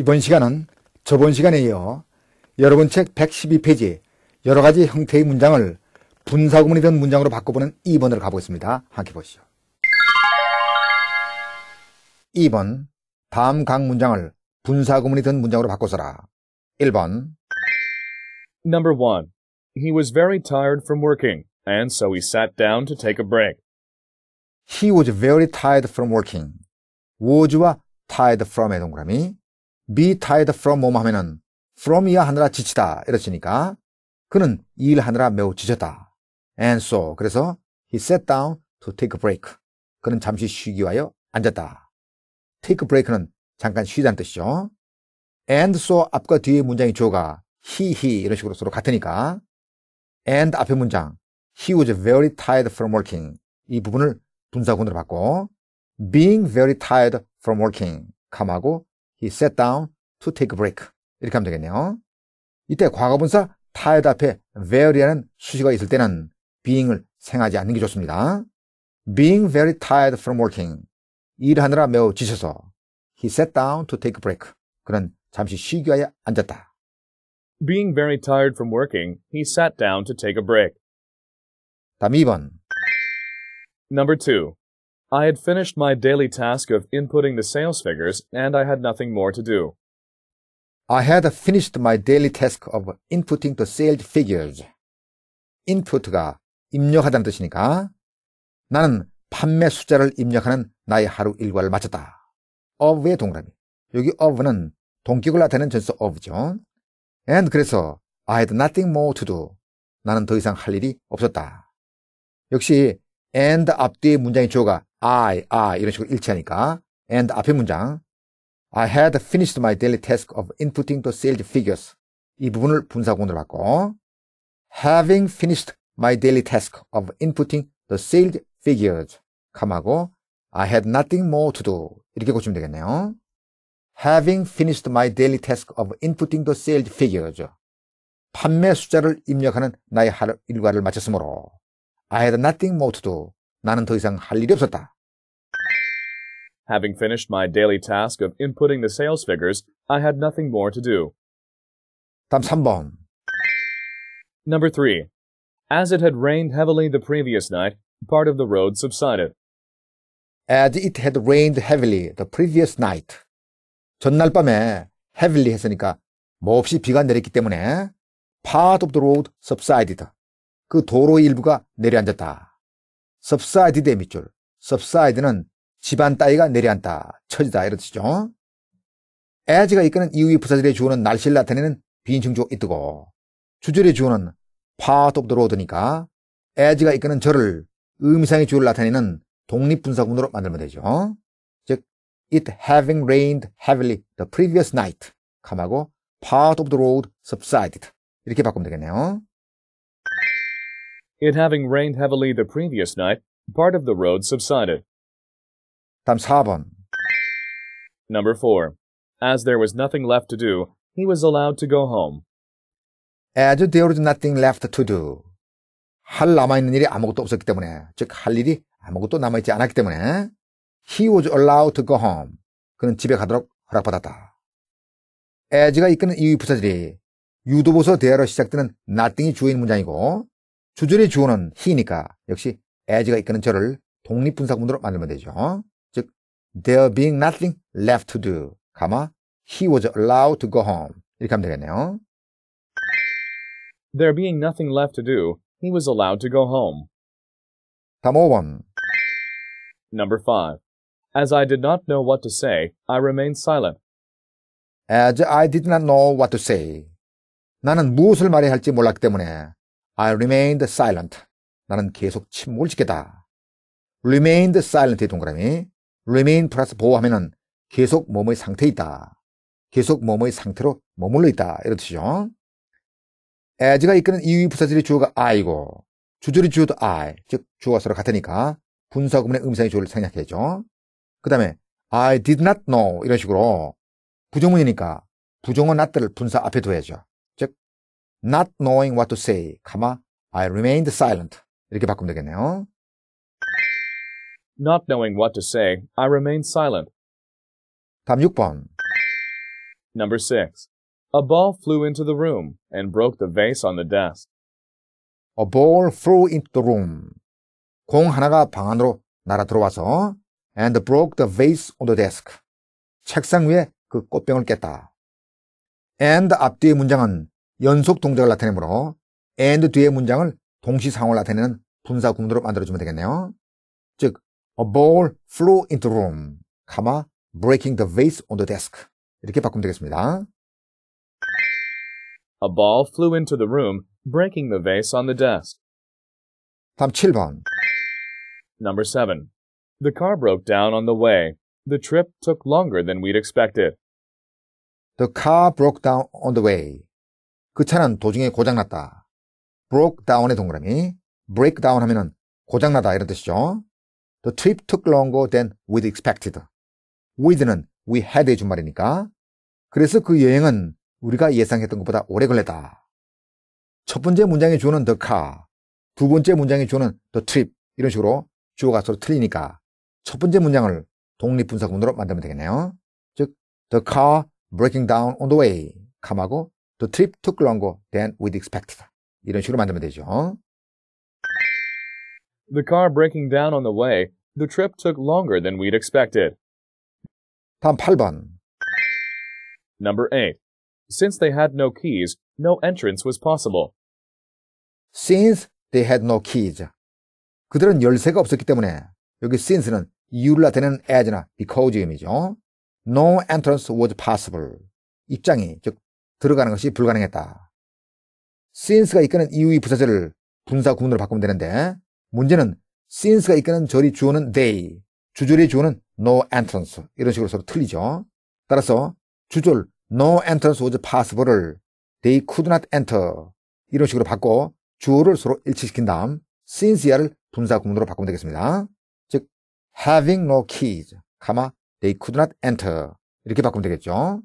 이번 시간은 저번 시간에 이어 여러분 책 112페이지 여러 가지 형태의 문장을 분사구문이 된 문장으로 바꿔보는 2번으로 가보겠습니다. 함께 보시죠. 2번 다음 각 문장을 분사구문이 된 문장으로 바꿔서라. 1번 Number 1. He was very tired from working and so he sat down to take a break. He was very tired from working. was와 tired from의 동그라미 be tired from 뭐뭐 하면은 from 이야 하느라 지치다 이렇으니까 그는 이 일하느라 매우 지쳤다. And so 그래서 he sat down to take a break. 그는 잠시 쉬기 위하여 앉았다. take a break는 잠깐 쉬자는 뜻이죠. and so 앞과 뒤의 문장이 조가 he he 이런 식으로 서로 같으니까 and 앞의 문장 he was very tired from working 이 부분을 분사구으로 받고 being very tired from working 감하고 He sat down to take a break. 이렇게 하면 되겠네요. 이때 과거분사 tired 앞에 very라는 수식어 있을 때는 being을 생하지 않는 게 좋습니다. Being very tired from working. 일하느라 매우 지쳐서 He sat down to take a break. 그는 잠시 쉬기 위해 앉았다. Being very tired from working, he sat down to take a break. 다음 2번. Number 2. I had finished my daily task of inputting the sales figures and I had nothing more to do. I had finished my daily task of inputting the sales figures. input가 입력하다는 뜻이니까 나는 판매 숫자를 입력하는 나의 하루 일과를 마쳤다. of의 동그라미. 여기 of는 동격을 나타내는 전수 of죠. and 그래서 I had nothing more to do. 나는 더 이상 할 일이 없었다. 역시 and 앞뒤 문장의 주어가 I, I 이런 식으로 일치하니까 and 앞의 문장 I had finished my daily task of inputting the sales figures 이 부분을 분사구문으로 바꿔 having finished my daily task of inputting the sales figures 감하고 I had nothing more to do 이렇게 고치면 되겠네요 having finished my daily task of inputting the sales figures 판매 숫자를 입력하는 나의 하루 일과를 마쳤으므로 I had nothing more to do. 나는 더 이상 할 일이 없었다. Having finished my daily task of inputting the sales figures, I had nothing more to do. 다음 3번. Number 3. As it had rained heavily the previous night, part of the road subsided. As it had rained heavily the previous night. 전날 밤에 heavily 했으니까 몹시 비가 내렸기 때문에 part of the road subsided. 그 도로 의 일부가 내려앉았다. 섭사이 s i 의 밑줄. 섭사이 s 는 집안 따위가 내려앉다. 처지다. 이런 뜻이죠. as가 이끄는 이후의부사들의 주어는 날씨를 나타내는 비인칭조 이뜨고 주절의 주어는 파 a 들어오 f 니까에아지가 이끄는 저를 의미상의 주어를 나타내는 독립분사구문으로 만들면 되죠. 즉, it having rained heavily the previous night 감하고 part of the road subsided 이렇게 바꾸면 되겠네요. It having rained heavily the previous night, part of the road subsided. Tamshabon. Number 4. As there was nothing left to do, he was allowed to go home. As there was nothing left to do. 할 남아있는 일이 아무것도 없었기 때문에, 즉 할 일이 아무것도 남아있지 않았기 때문에, he was allowed to go home. 그는 집에 가도록 허락받았다. as가 이끄는 이 부사들이 유도보서 대화로 시작되는 nothing이 주인 문장이고, 주절의 주어는 he니까 역시 as가 이끄는 저를 독립분사구문으로 만들면 되죠. 즉 there being nothing left to do 가마 he was allowed to go home 이렇게 하면 되겠네요. There being nothing left to do, he was allowed to go home. 다음 5번 Number 5. As I did not know what to say, I remained silent. As I did not know what to say. 나는 무엇을 말해야 할지 몰랐기 때문에 I remained silent. 나는 계속 침묵을 지켰다. remained silent의 동그라미. remain 플러스 보호하면은 계속 몸의 상태에 있다. 계속 몸의 상태로 머물러 있다. 이런 뜻이죠. as가 이끄는 이유 부사들의 주어가 I고 주절의 주어도 I, 즉 주어가 서로 같으니까 분사구문의 음성의 주어를 생략해야죠. 그 다음에 I did not know 이런 식으로 부정문이니까 부정어 not를 분사 앞에 둬야죠. not knowing what to say, comma, I remained silent. 이렇게 바꾸면 되겠네요. Not knowing what to say, I remained silent. 다음 6번. Number 6. A ball flew into the room and broke the vase on the desk. A ball flew into the room. 공 하나가 방 안으로 날아 들어와서 and broke the vase on the desk. 책상 위에 그 꽃병을 깼다. and 앞뒤의 문장은 연속 동작을 나타내므로 and 뒤의 문장을 동시 상황을 나타내는 분사 구문으로 만들어주면 되겠네요. 즉, a ball flew into room, 가마, breaking the vase on the desk. 이렇게 바꾸면 되겠습니다. A ball flew into the room, breaking the vase on the desk. 다음 7번. Number 7. The car broke down on the way. The trip took longer than we'd expected. The car broke down on the way. 그 차는 도중에 고장났다. broke down의 동그라미. break down 하면은 고장나다 이런 뜻이죠. The trip took longer than we'd expected. we'd는 we had 해준 말이니까. 그래서 그 여행은 우리가 예상했던 것보다 오래 걸렸다. 첫 번째 문장의 주어는 the car, 두 번째 문장의 주어는 the trip 이런 식으로 주어가 서로 틀리니까 첫 번째 문장을 독립분석문으로 만들면 되겠네요. 즉, the car breaking down on the way. 감하고 The trip took longer than we'd expected. 이런 식으로 만들면 되죠. The car breaking down on the way. The trip took longer than we'd expected. 다음 8번. Number 8. Since they had no keys, no entrance was possible. Since they had no keys. 그들은 열쇠가 없었기 때문에 여기 since는 이유를 나타내는 as나 의미죠. No entrance was possible. 입장이 즉 들어가는 것이 불가능했다. 시인스가 이끄는 이후의 부사절을 분사 구문으로 바꾸면 되는데 문제는 시인스가 이끄는 절이 주어는 they, 주절의 주어는 no entrance 이런 식으로 서로 틀리죠. 따라서 주절 no entrance was possible을 they could not enter 이런 식으로 바꿔 주어를 서로 일치시킨 다음 since를 분사 구문으로 바꾸면 되겠습니다. 즉 having no keys, 가마 they could not enter 이렇게 바꾸면 되겠죠.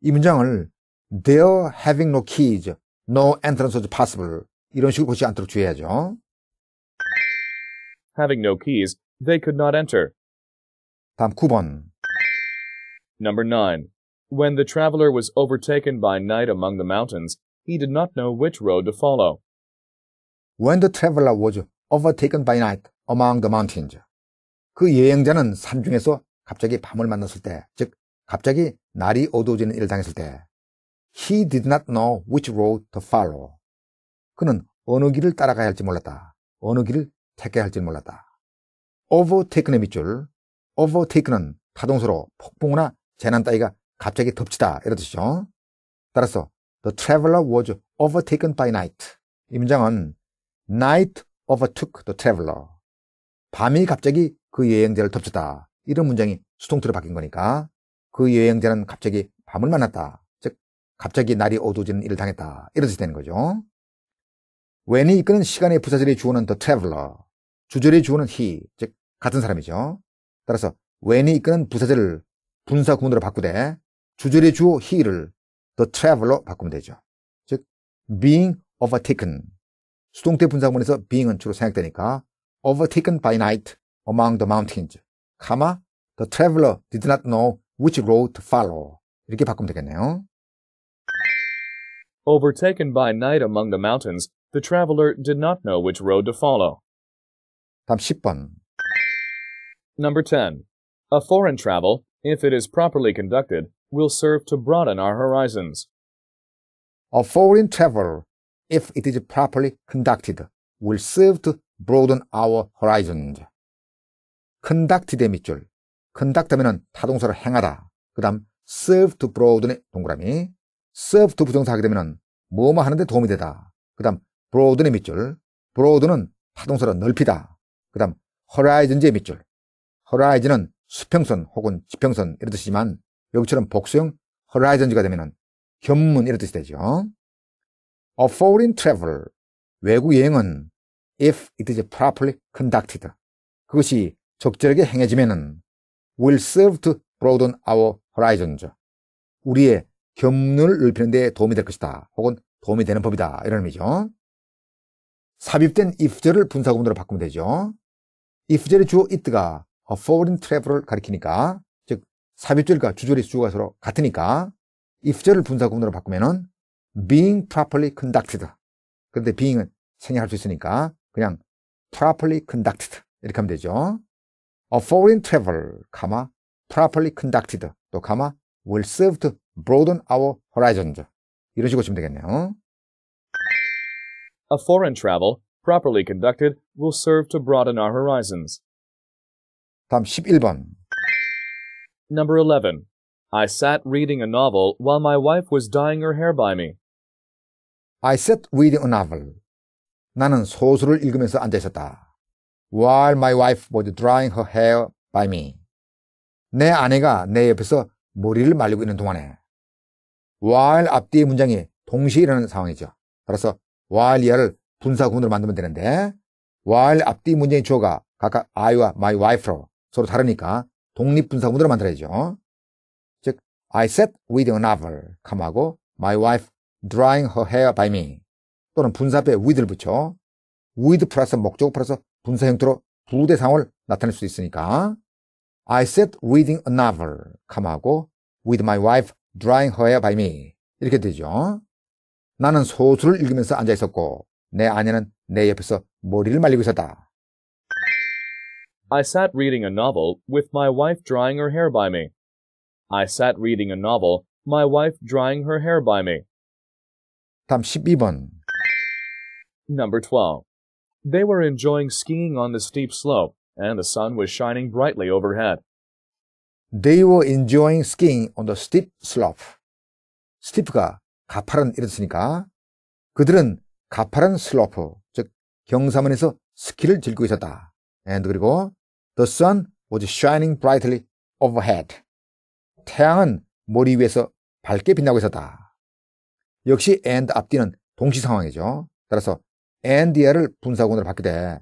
이 문장을 They're having no keys, no entrance was possible. 이런 식으로 고치지 않도록 주의하죠. Having no keys, they could not enter. 다음 9번. Number 9. When the traveler was overtaken by night among the mountains, he did not know which road to follow. When the traveler was overtaken by night among the mountains. 그 여행자는 산 중에서 갑자기 밤을 만났을 때, 즉 갑자기 날이 어두워지는 일을 당했을 때 He did not know which road to follow. 그는 어느 길을 따라가야 할지 몰랐다. 어느 길을 택해야 할지 몰랐다. overtaken의 밑줄. overtaken은 파동수로 폭풍우나 재난 따위가 갑자기 덮치다. 이런 뜻이죠. 따라서 the traveler was overtaken by night. 이 문장은 night overtook the traveler. 밤이 갑자기 그 여행자를 덮쳤다. 이런 문장이 수동태로 바뀐 거니까 그 여행자는 갑자기 밤을 만났다. 갑자기 날이 어두워지는 일을 당했다. 이런 뜻이 되는 거죠. when이 이끄는 시간의 부사절의 주어는 the traveler, 주절의 주어는 he, 즉 같은 사람이죠. 따라서 when이 이끄는 부사절을 분사 구문으로 바꾸되 주절의 주어 he를 the traveler 바꾸면 되죠. 즉 being overtaken. 수동태 분사구문에서 being은 주로 생략되니까 overtaken by night among the mountains, comma the traveler did not know which road to follow. 이렇게 바꾸면 되겠네요. Overtaken by night among the mountains, the traveler did not know which road to follow. 답 10번. Number 10. A foreign travel, if it is properly conducted, will serve to broaden our horizons. A foreign travel, if it is properly conducted, will serve to broaden our horizons. conducted의 밑줄. conduct하면은 타동사를 행하다. 그 다음 serve to broaden의 동그라미. serve도 부정사하게 되면 뭐뭐 하는데 도움이 되다. 그 다음 broad는 밑줄. broad는 파동사로 넓히다. 그 다음 horizon의 밑줄. horizon은 수평선 혹은 지평선 이런 뜻이지만 여기처럼 복수형 horizon지가 되면 견문 이런 뜻이 되죠. A foreign travel, 외국 여행은 if it is properly conducted, 그것이 적절하게 행해지면은 will serve to broaden our horizons, 우리의 혐오을 넓히는 데 도움이 될 것이다. 혹은 도움이 되는 법이다. 이런 의미죠. 삽입된 if절을 분사구문으로 바꾸면 되죠. if절의 주어 it가 a foreign travel을 가리키니까 즉 삽입절과 주절이 주어가 서로 같으니까 if절을 분사구문으로 바꾸면은 being properly conducted 그런데 being은 생략할 수 있으니까 그냥 properly conducted 이렇게 하면 되죠. a foreign travel, 가마 properly conducted 또 가마 well served broaden our horizons. 이런 식으로 치면 되겠네요. A foreign travel, properly conducted, will serve to broaden our horizons. 다음 11번. Number 11. I sat reading a novel while my wife was dyeing her hair by me. I sat reading a novel. 나는 소설을 읽으면서 앉아 있었다. While my wife was drying her hair by me. 내 아내가 내 옆에서 머리를 말리고 있는 동안에. while 앞뒤의 문장이 동시에 일어나는 상황이죠. 따라서 while 이하를 분사구문으로 만들면 되는데 while 앞뒤 문장의 주어가 각각 I와 my wife로 서로 다르니까 독립분사구문으로 만들어야죠. 즉 I sat with a novel, 하고 my wife drying her hair by me 또는 분사앞에 with를 붙여 with 플러스 목적어 플러스 분사 형태로 두 대상을 나타낼 수 있으니까 I sat reading a novel, 하고 with my wife drawing her by me. 이렇게 되죠. 나는 소설을 읽으면서 앉아 있었고 내 아내는 내 옆에서 머리를 말리고 있었다. I sat reading a novel with my wife drying her hair by me. I sat reading a novel, my wife drying her hair by me. 다음 12번. Number 12. They were enjoying skiing on the steep slope and the sun was shining brightly overhead. They were enjoying skiing on the steep slope. steep가 가파른 이런 쓰니까 그들은 가파른 슬로프, 즉 경사면에서 스키를 즐기고 있었다. And 그리고 the sun was shining brightly overhead. 태양은 머리 위에서 밝게 빛나고 있었다. 역시 and 앞뒤는 동시 상황이죠. 따라서 and year를 분사구문으로 바뀌되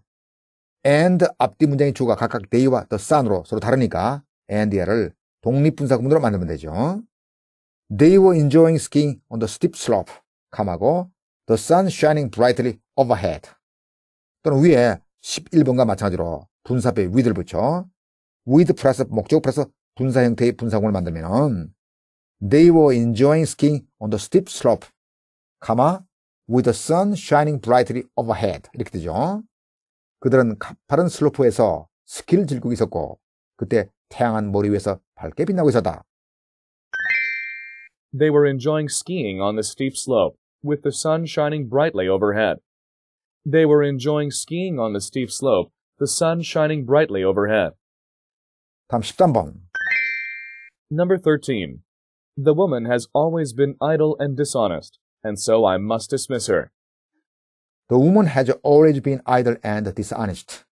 and 앞뒤 문장의 주가 각각 day와 the sun으로 서로 다르니까 앤디 r 을 독립분사구문으로 만들면 되죠. They were enjoying skiing on the steep slope. 감하고 the sun shining brightly overhead. 또는 위에 11번과 마찬가지로 분사배 with를 붙여 with 플러스 목적 플러스 분사 형태의 분사구문을 만들면 They were enjoying skiing on the steep slope. 가마 with the sun shining brightly overhead 이렇게 되죠. 그들은 가파른 슬로프에서 스키를 즐기고 있었고 그때 머리 위에서 밝게 빛나고 있었다. They were enjoying skiing on the steep slope, with the sun shining brightly overhead. They were enjoying skiing on the steep slope, the sun shining brightly overhead. 다음 13번. Number 13. The woman has always been idle and dishonest, and so I must dismiss her. The woman has always been idle and dishonest.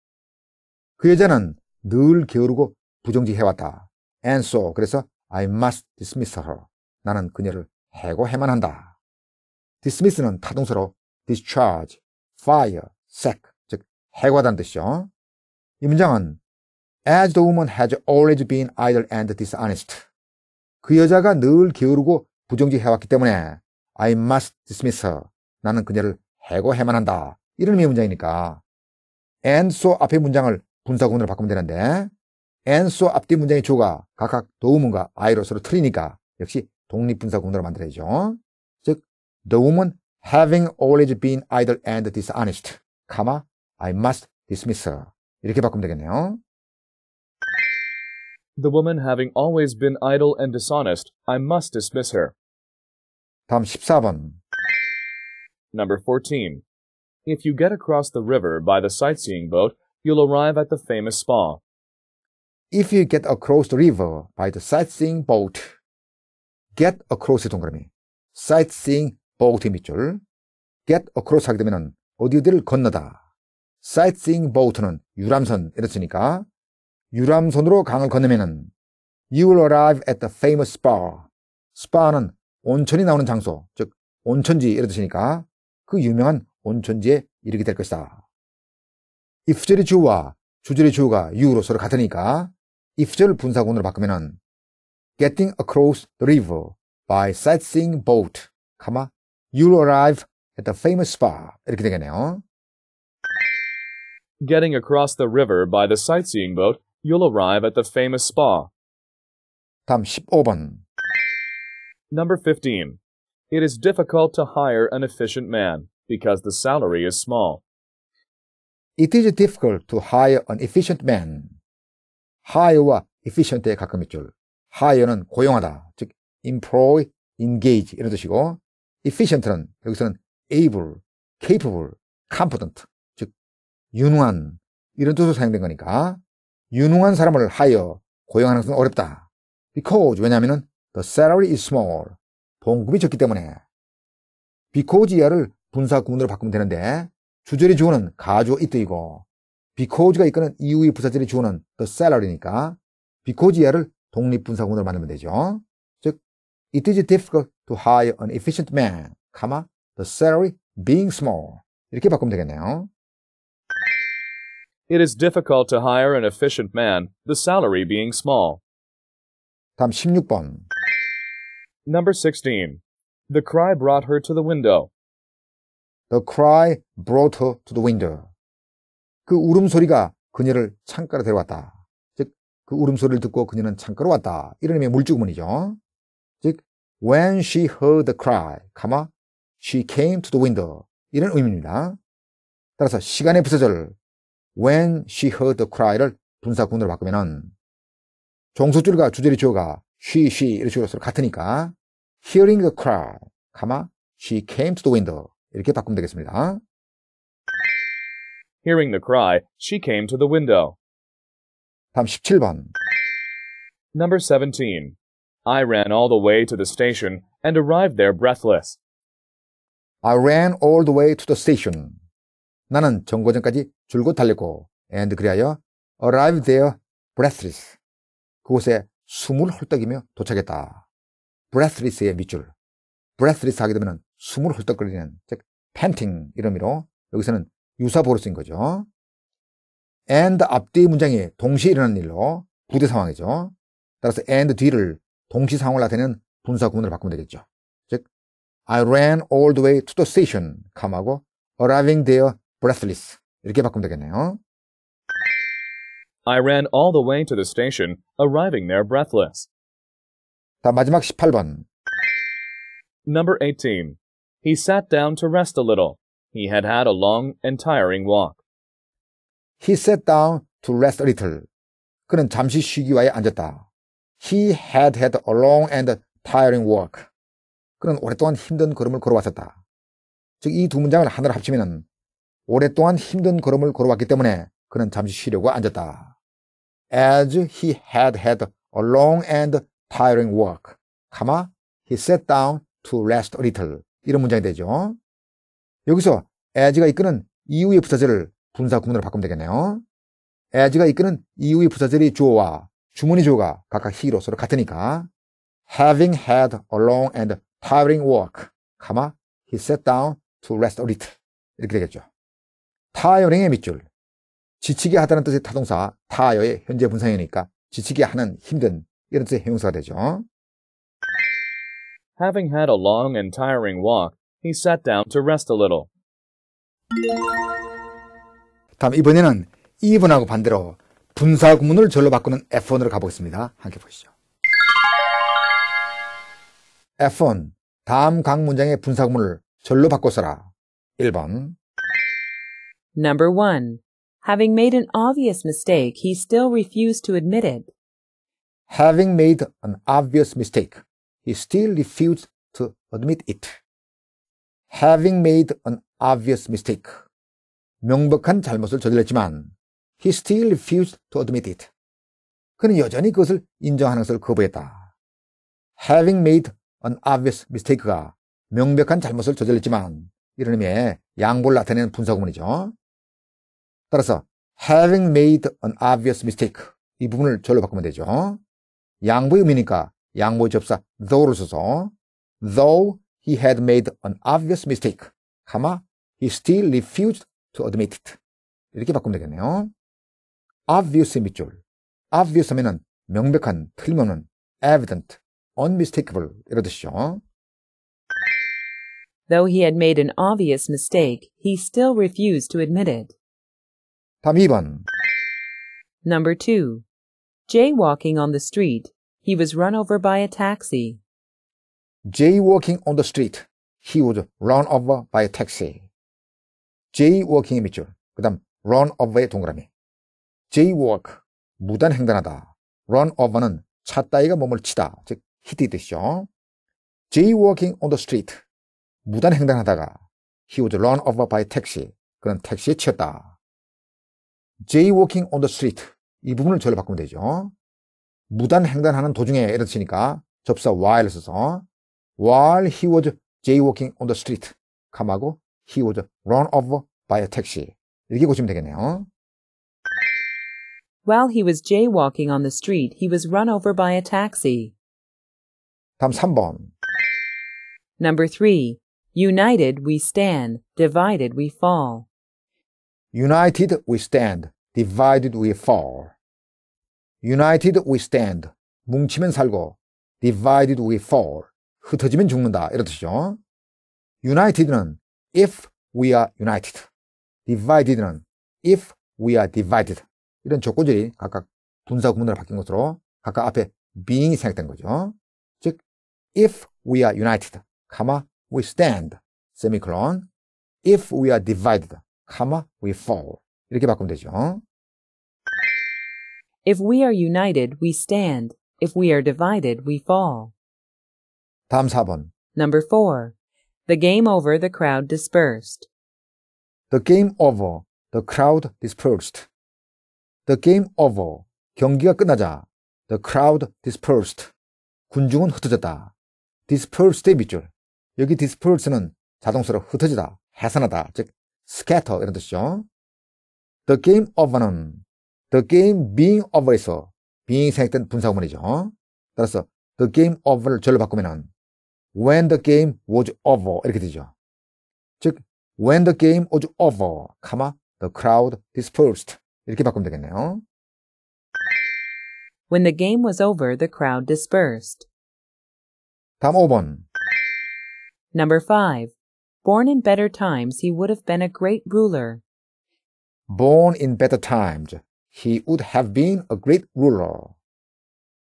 그 여자는 늘 게으르고 부정지해왔다. And so 그래서 I must dismiss her. 나는 그녀를 해고해만 한다. dismiss는 타동사로 discharge, fire, sack 즉 해고하다는 뜻이죠. 이 문장은 as the woman has always been idle and dishonest. 그 여자가 늘 게으르고 부정지해왔기 때문에 I must dismiss her. 나는 그녀를 해고해만 한다. 이런 의미의 문장이니까 and so 앞의 문장을 분사구문으로 바꾸면 되는데 엔소 앞뒤 문장의 조가 각각 도우문과 아이로서로 틀리니까 역시 독립분사 구문으로 만들어야죠. 즉, the woman having always been idle and dishonest, comma, I must dismiss her. 이렇게 바꾸면 되겠네요. The woman having always been idle and dishonest, I must dismiss her. 다음 14번. Number 14. If you get across the river by the sightseeing boat, you'll arrive at the famous spa. if you get across the river by the sightseeing boat. get across 동그라미. sightseeing boat 밑줄. get across 하게 되면은 어디 어디를 건너다. sightseeing boat는 유람선 이랬으니까 유람선으로 강을 건너면은 you will arrive at the famous spa. s p a 는 온천이 나오는 장소, 즉 온천지 이런 뜻이니까 그 유명한 온천지에 이르게 될 것이다. if 절의 주와 주절의 주가 유로 서로 같으니까 이 구절을 분사군으로 바꾸면은 getting across the river by sightseeing boat, 가마 you'll arrive at the famous spa 이렇게 되겠네요. Getting across the river by the sightseeing boat, you'll arrive at the famous spa. 다음 15번. Number 15. It is difficult to hire an efficient man because the salary is small. It is difficult to hire an efficient man 하 i r 와 efficient에 가끔일 줄. 하 i r 는 고용하다. 즉, employ, engage 이런 뜻이고, efficient는 여기서는 able, capable, competent. 즉, 유능한 이런 뜻으로 사용된 거니까, 유능한 사람을 하여 고용하는 것은 어렵다. because, 왜냐면은 the salary is small. 봉급이 적기 때문에. because 이하를 분사 구문으로 바꾸면 되는데, 주절이 주어는 가주어 이뜨이고, because가 이끄는 이유의 부사절의 주어는 the salary니까 because 얘를 독립분사구문으로 만들면 되죠. 즉, it is difficult to hire an efficient man, comma, the salary being small. 이렇게 바꾸면 되겠네요. It is difficult to hire an efficient man, the salary being small. 다음 16번. Number 16. The cry brought her to the window. The cry brought her to the window. 그 울음소리가 그녀를 창가로 데려왔다. 즉, 그 울음소리를 듣고 그녀는 창가로 왔다. 이런 의미의 물주문이죠. 즉, when she heard the cry, 가마, she came to the window. 이런 의미입니다. 따라서 시간의 부서절 when she heard the cry를 분사구문으로 바꾸면은 종소줄과 주절의 주어가 she, she 이런 식으로 같으니까 hearing the cry, 가마, she came to the window. 이렇게 바꾸면 되겠습니다. Hearing the cry, she came to the window. 다음 17번. Number 17. I ran all the way to the station and arrived there breathless. I ran all the way to the station. 나는 정거장까지 줄곧 달렸고 and 그리하여 arrived there breathless. 그곳에 숨을 헐떡이며 도착했다. breathless의 밑줄. breathless 하게 되면 숨을 헐떡거리는 즉 panting 이름으로 여기서는 유사보로 쓴 거죠. and 앞뒤 문장이 동시에 일어난 일로 부대 상황이죠. 따라서 and 뒤를 동시 상황을 나타내는 분사 구문으로 바꾸면 되겠죠. 즉, I ran all the way to the station, 감하고 arriving there breathless 이렇게 바꾸면 되겠네요. I ran all the way to the station, arriving there breathless. 다 마지막 18번. Number 18. He sat down to rest a little. He had had a long and tiring walk. He sat down to rest a little. 그는 잠시 쉬기와에 앉았다. He had had a long and tiring walk. 그는 오랫동안 힘든 걸음을 걸어왔었다. 즉 이 두 문장을 하나로 합치면 오랫동안 힘든 걸음을 걸어왔기 때문에 그는 잠시 쉬려고 앉았다. As he had had a long and tiring walk, 가마, he sat down to rest a little. 이런 문장이 되죠. 여기서 as가 이끄는 이후의 부사절을 분사 구문으로 바꾸면 되겠네요. as가 이끄는 이후의 부사절이 주어와 주문이 주어가 각각 시로 서로 같으니까 having had a long and tiring walk, 가마 he sat down to rest a little 이렇게 되겠죠. 타이어링의 밑줄 지치게 하다는 뜻의 타동사 타이어의 현재 분사형이니까 지치게 하는 힘든 이런 뜻의 형용사가 되죠. Having had a long and tiring walk, he sat down to rest a little. 다음 이번에는 이분하고 반대로 분사 구문을 절로 바꾸는 F1으로 가보겠습니다. 함께 보시죠. F1 다음 각 문장의 분사 구문을 절로 바꿔 써라. 1번 Number 1. Having made an obvious mistake, he still refused to admit it. Having made an obvious mistake, he still refused to admit it. having made an obvious mistake. 명백한 잘못을 저질렀지만 he still refused to admit it. 그는 여전히 그것을 인정하는 것을 거부했다. having made an obvious mistake가 명백한 잘못을 저질렀지만 이런 의미의 양보를 나타내는 분석문이죠 따라서 having made an obvious mistake 이 부분을 절로 바꾸면 되죠. 양보의 의미니까 양보의 접사 though를 써서 though he had made an obvious mistake, comma, he still refused to admit it. 이렇게 바꾸면 되겠네요. obvious 밑줄. obvious 하면은 명백한, 틀림없는, evident, unmistakable 이런 Though he had made an obvious mistake, he still refused to admit it. 다음 2번. Number 2. Jaywalking on the street, he was run over by a taxi. jaywalking on the street. He was run over by a taxi. jaywalking의 밑줄. 그 다음 run over의 동그라미. jaywalk, 무단횡단하다. run over는 차 따위가 몸을 치다. 즉, 히트 뜻이죠. jaywalking on the street. 무단횡단하다가 he was run over by a taxi. 그는 택시에 치였다. jaywalking on the street. 이 부분을 절로 바꾸면 되죠. 무단횡단하는 도중에 이렇으니까 접사 while 써서 while he was jaywalking on the street. 감하고 he was run over by a taxi. 이렇게 보시면 되겠네요. While he was jaywalking on the street, he was run over by a taxi. 다음 3번. Number 3. United we stand, divided we fall. United we stand, divided we fall. United we stand, 뭉치면 살고, divided we fall. 흩어지면 죽는다. 이런 뜻이죠. united는 if we are united. divided는 if we are divided. 이런 조건들이 각각 분사 구문으로 바뀐 것으로 각각 앞에 being이 생각된 거죠. 즉, if we are united, comma, we stand, semicolon, if we are divided, comma, we fall. 이렇게 바꾸면 되죠. If we are united, we stand. If we are divided, we fall. 다음 4번. Number 4. The game over, the crowd dispersed. The game over, the crowd dispersed. The game over, 경기가 끝나자. The crowd dispersed. 군중은 흩어졌다. dispersed의 밑줄. 여기 dispersed는 자동수로 흩어지다, 해산하다, 즉 scatter 이런 뜻이죠. The game over는 the game being over에서 being 생략된 분사구문이죠. 따라서 the game over를 절로 바꾸면 when the game was over 이렇게 되죠. 즉 when the game was over, comma, the crowd dispersed 이렇게 바꾸면 되겠네요. When the game was over, the crowd dispersed. 다음 5번. Number 5. Born in better times, he would have been a great ruler. Born in better times, he would have been a great ruler.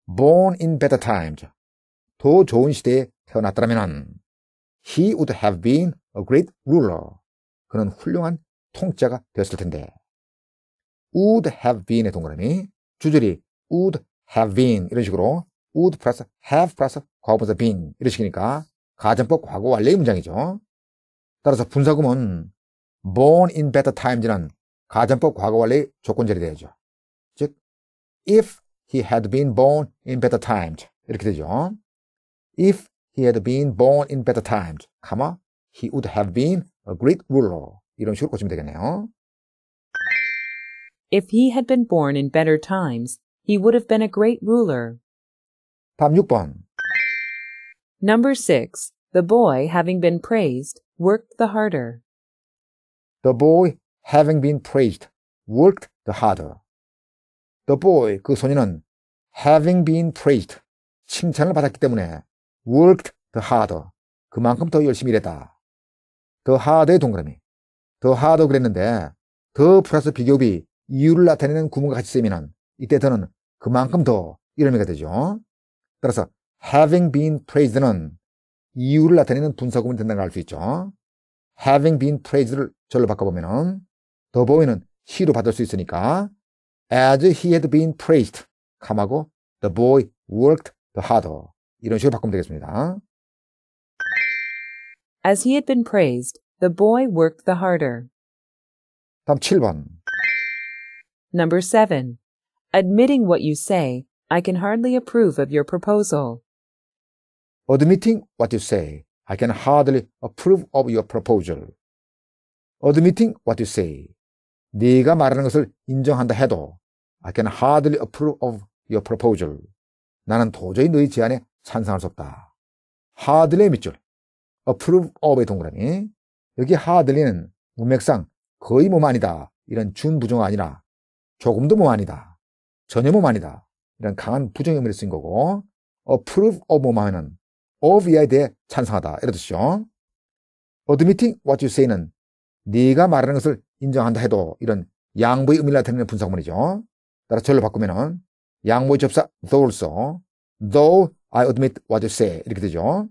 Born in better times. 더 좋은 시대에 태어났더라면 he would have been a great ruler. 그는 훌륭한 통짜가 되었을 텐데. would have been의 동그라미 주절이 would have been 이런 식으로 would plus have plus 과거분사 been 이런 식이니까 가정법 과거 완료의 문장이죠. 따라서 분사구문 born in better times는 가정법 과거 완료의 조건절이 되죠. 즉 if he had been born in better times 이렇게 되죠. if he had been born in better times, comma, he would have been a great ruler. 이런 식으로 고치면 되겠네요. If he had been born in better times, he would have been a great ruler. 답 6번. Number 6. The boy, having been praised, worked the harder. The boy, having been praised, worked the harder. The boy, 그 소년은 having been praised, 칭찬을 받았기 때문에 worked the harder. 그만큼 더 열심히 일했다. 더 하드의 동그라미. 더 하드 그랬는데 더 플러스 비교비 이유를 나타내는 구문과 같이 쓰이면 이때 더는 그만큼 더 이런 의미가 되죠. 따라서 having been praised는 이유를 나타내는 분사구문이 된다는 걸알수 있죠. having been praised를 절로 바꿔보면 은더 보이는 he로 받을 수 있으니까 as he had been praised 감하고 the boy worked the harder 이런 식으로 바꾸면 되겠습니다. As he had been praised, the boy worked the harder. 다음 7번. Number 7. Admitting what you say, I can hardly approve of your proposal. Admitting what you say, I can hardly approve of your proposal. Admitting what you say. 네가 말하는 것을 인정한다 해도 I can hardly approve of your proposal. 나는 도저히 너희 제안에 찬성할 수 없다. 하들의 드 밑줄, approve of의 동그라미. 여기 하드리는 문맥상 거의 몸 아니다. 이런 준부정 아니라 조금도 몸 아니다. 전혀 몸 아니다. 이런 강한 부정 의미를 의쓴 거고 approve of 몸 하면은 of 이하에 대해 찬성하다. 이런 뜻이죠. admitting what you say는 네가 말하는 것을 인정한다 해도 이런 양보의 의미를 나타내는 분석문이죠. 따라 서 절로 바꾸면은 양보의 접사 though로서 though I admit what you say. 이렇게 되죠.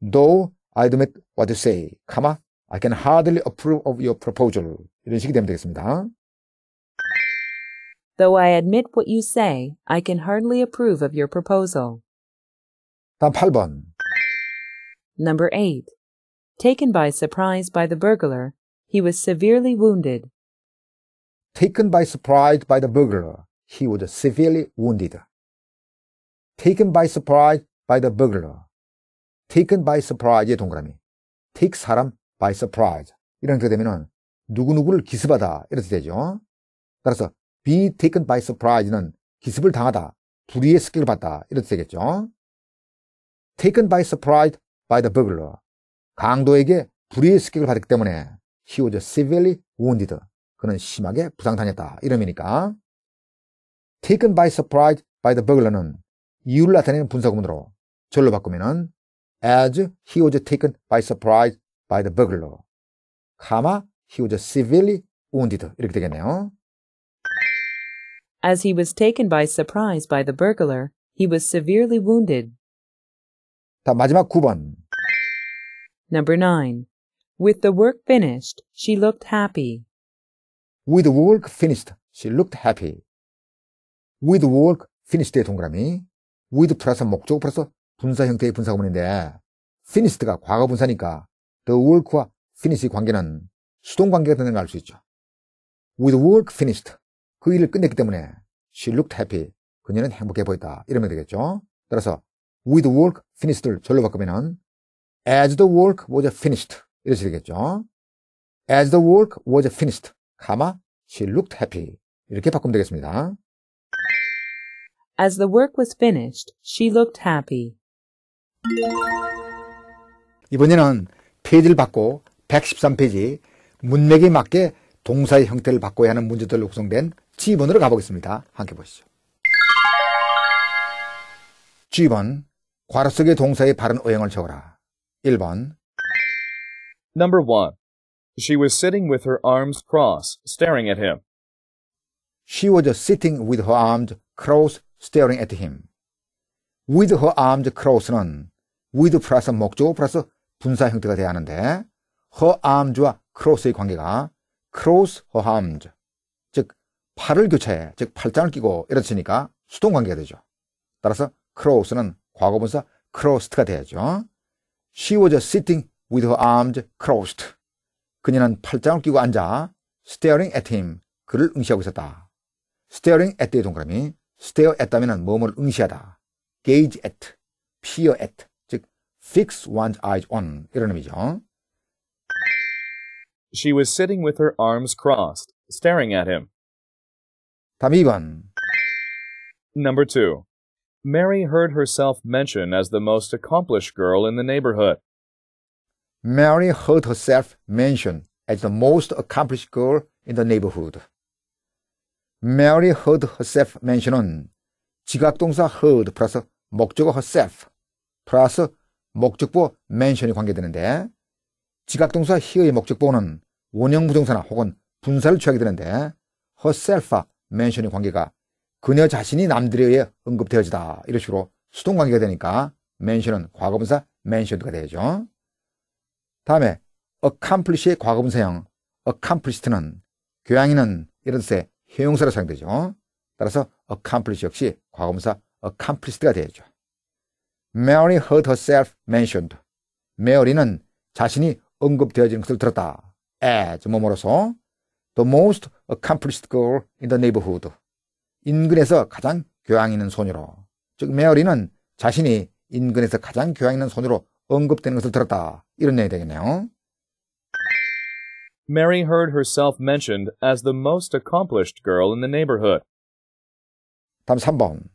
Though I admit what you say, I can hardly approve of your proposal. 이런 식이 되면 되겠습니다. Though I admit what you say, I can hardly approve of your proposal. 다음 8번. Number 8. Taken by surprise by the burglar, he was severely wounded. Taken by surprise by the burglar, he was severely wounded. taken by surprise by the burglar. taken by surprise의 동그라미. take 사람 by surprise. 이렇게 되면은 누구누구를 기습하다. 이렇게 되죠. 따라서 be taken by surprise는 기습을 당하다. 불의의 습격을 받다. 이렇게 되겠죠. taken by surprise by the burglar. 강도에게 불의의 습격을 받았기 때문에 he was severely wounded. 그는 심하게 부상당했다. 이러이니까. taken by surprise by the burglar는 이유를 나타내는 분사구문으로 절로 바꾸면은 as he was taken by surprise by the burglar, comma he was severely wounded 이렇게 되겠네요. As he was taken by surprise by the burglar, he was severely wounded. 다 마지막 9번. Number 9. With the work finished, she looked happy. With work finished, she looked happy. With work finished의 동그라미. with 플러스 목적 플러스 분사 형태의 분사구문인데 finished가 과거 분사니까 the work와 finish의 관계는 수동 관계가 된다는 걸 알 수 있죠. with work finished 그 일을 끝냈기 때문에 she looked happy 그녀는 행복해 보였다 이러면 되겠죠. 따라서 with work finished를 절로 바꾸면 as the work was finished 이렇게 되겠죠. as the work was finished 가마 she looked happy 이렇게 바꾸면 되겠습니다. As the work was finished, she looked happy. 이번에는 페이지를 바꿔 113페이지 문맥에 맞게 동사의 형태를 바꿔야 하는 문제들로 구성된 G번으로 가보겠습니다. 함께 보시죠. G번 괄호 속의 동사의 바른 어형을 적어라. 1번 Number 1. She was sitting with her arms crossed, staring at him. She was sitting with her arms crossed, staring at him. with her arms cross는 with 플러스 목조 플러스 분사 형태가 돼야 하는데 her arms와 cross의 관계가 cross her arms 즉 팔을 교체해 즉 팔짱을 끼고 이렇으니까 수동 관계가 되죠. 따라서 cross는 과거분사 crossed가 돼야죠. She was sitting with her arms crossed. 그녀는 팔짱을 끼고 앉아 staring at him 그를 응시하고 있었다. staring at의 동그라미 stare at다면은 몸을 응시하다, gaze at, peer at, 즉 fix one's eyes on 이런 의미죠. She was sitting with her arms crossed, staring at him. 답 2번. Number 2. Mary heard herself mentioned as the most accomplished girl in the neighborhood. Mary heard herself mentioned as the most accomplished girl in the neighborhood. Mary heard herself mention은 지각동사 heard 플러스 목적어 herself 플러스 목적보 mention이 관계되는데 지각동사 here의 목적보는 원형 부정사나 혹은 분사를 취하게 되는데 herself와 mention의 관계가 그녀 자신이 남들에 의해 언급되어지다 이런 식으로 수동 관계가 되니까 mention은 과거분사 mentioned가 되죠. 다음에 accomplish의 과거분사형 accomplished는 교양인은 이런 뜻의 형용사로 사용되죠. 따라서 accomplish 역시 과거분사 accomplished가 되죠. Mary heard herself mentioned. m 메 r 리는 자신이 언급되어진 것을 들었다. as 뭐뭐로서 the most accomplished girl in the neighborhood. 인근에서 가장 교양 있는 소녀로. 즉 메어리는 자신이 인근에서 가장 교양 있는 소녀로 언급되는 것을 들었다. 이런 내용이 되겠네요. Mary heard herself mentioned as the most accomplished girl in the neighborhood. 다음 3번.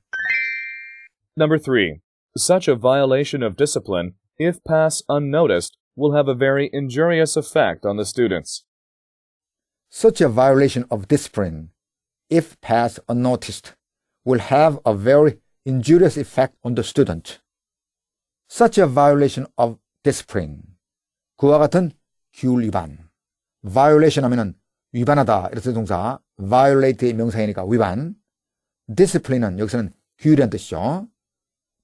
Number 3. Such a violation of discipline, if passed unnoticed, will have a very injurious effect on the students. Such a violation of discipline, if passed unnoticed, will have a very injurious effect on the student. Such a violation of discipline. 그와 같은 규율 위반. violation 하면은 위반하다. 이렇게 동사. violate의 명사이니까 위반. discipline은 여기서는 규율이란 뜻이죠.